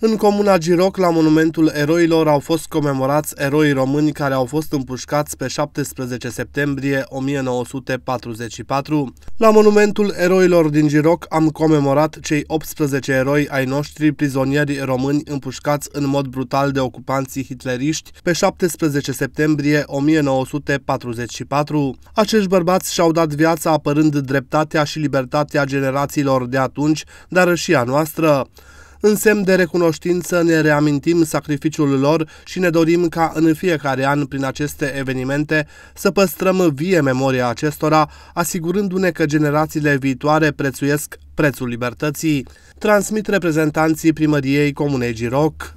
În comuna Giroc, la Monumentul Eroilor, au fost comemorați eroii români care au fost împușcați pe 17 septembrie 1944. La Monumentul Eroilor din Giroc am comemorat cei 18 eroi ai noștri prizonieri români împușcați în mod brutal de ocupanții hitleriști pe 17 septembrie 1944. Acești bărbați și-au dat viața apărând dreptatea și libertatea generațiilor de atunci, dar și a noastră. În semn de recunoștință ne reamintim sacrificiul lor și ne dorim ca în fiecare an prin aceste evenimente să păstrăm vie memoria acestora, asigurându-ne că generațiile viitoare prețuiesc prețul libertății, transmit reprezentanții primăriei Comunei Giroc.